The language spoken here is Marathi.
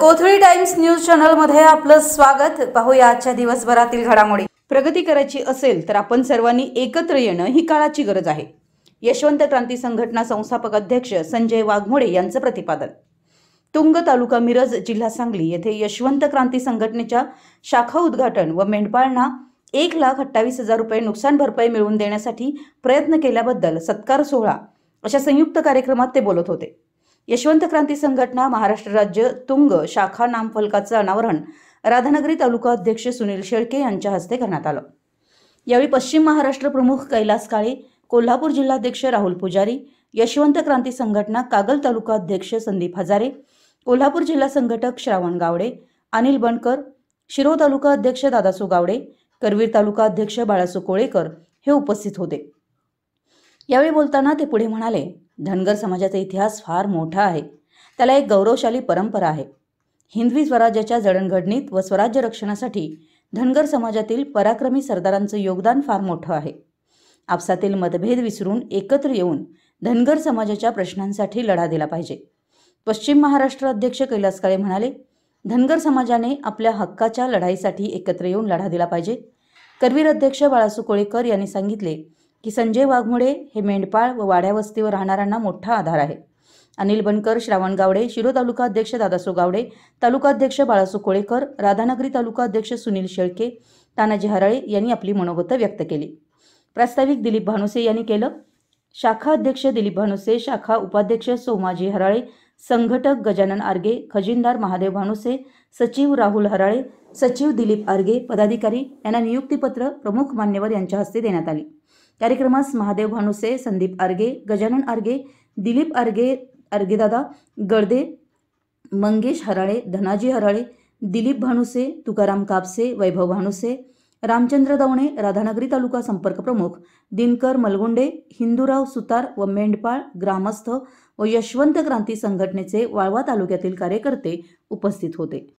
कोथळी टाइम्स न्यूज चॅनल मध्ये आपलं स्वागत पाहूया आजच्या दिवसभरातील घडामोडी प्रगती करायची असेल तर आपण सर्वांनी एकत्र येणं ही काळाची गरज आहे यशवंत क्रांती संघटना संस्थापक अध्यक्ष संजय वाघमोडे यांचं प्रतिपादन तुंग तालुका मिरज जिल्हा सांगली येथे यशवंत क्रांती संघटनेच्या शाखा उद्घाटन व मेंढपाळना एक लाख अठ्ठावीस हजार रुपये नुकसान भरपाई मिळवून देण्यासाठी प्रयत्न केल्याबद्दल सत्कार सोहळा अशा संयुक्त कार्यक्रमात ते बोलत होते यशवंत क्रांती संघटना महाराष्ट्र राज्य तुंग शाखा नामफलकाचं अनावरण राधानगरी तालुका अध्यक्ष सुनील शेळके यांच्या हस्ते करण्यात आलं यावेळी पश्चिम महाराष्ट्र प्रमुख कैलास काळे कोल्हापूर जिल्हाध्यक्ष राहुल पुजारी यशवंत क्रांती संघटना कागल तालुका अध्यक्ष संदीप हजारे कोल्हापूर जिल्हा संघटक श्रावण गावडे अनिल बनकर शिरो तालुका अध्यक्ष दादासू गावडे करवीर तालुका अध्यक्ष बाळासू कोळेकर हे उपस्थित होते यावेळी बोलताना ते पुढे म्हणाले धनगर समाजाचा इतिहास फार मोठा आहे त्याला एक गौरवशाली परंपरा आहे हिंदवी स्वराज्याच्या जडणघडणीत व स्वराज्य रक्षणासाठी धनगर समाजातील पराक्रमी सरदारांचं योगदान फार मोठं आहे आपसातील मतभेद विसरून एकत्र येऊन धनगर समाजाच्या प्रश्नांसाठी लढा दिला पाहिजे पश्चिम महाराष्ट्र अध्यक्ष कैलास काळे म्हणाले धनगर समाजाने आपल्या हक्काच्या लढाईसाठी एकत्र येऊन लढा दिला पाहिजे करवीर अध्यक्ष बाळासू कोळेकर यांनी सांगितले की संजय वाघमोडे हे मेंढपाळ व वाड्या वस्तीवर राहणाऱ्यांना मोठा आधार आहे अनिल बनकर श्रावण गावडे शिरो तालुका अध्यक्ष दादासो गावडे तालुकाध्यक्ष बाळासो कोळेकर राधानगरी तालुका अध्यक्ष सुनील शेळके तानाजी हराळे यांनी आपली मनोगत व्यक्त केली प्रास्ताविक दिलीप भानुसे यांनी केलं शाखा अध्यक्ष दिलीप भानुसे शाखा उपाध्यक्ष सोमाजी हराळे संघटक गजानन आर्गे खजिनदार महादेव भानुसे सचिव राहुल हराळे सचिव दिलीप आर्गे पदाधिकारी यांना नियुक्तीपत्र प्रमुख मान्यवर यांच्या हस्ते देण्यात आली कार्यक्रमास महादेव भानुसे संदीप आर्गे गजानन आर्गे दिलीप आर्गे अर्गेदादा गडदे मंगेश हराळे धनाजी हराळे दिलीप भानुसे तुकाराम कापसे वैभव भानुसे रामचंद्र दवणे राधानगरी तालुका संपर्क प्रमुख दिनकर मलगुंडे हिंदूराव सुतार व मेंढपाळ ग्रामस्थ व यशवंत क्रांती संघटनेचे वाळवा तालुक्यातील कार्यकर्ते उपस्थित होते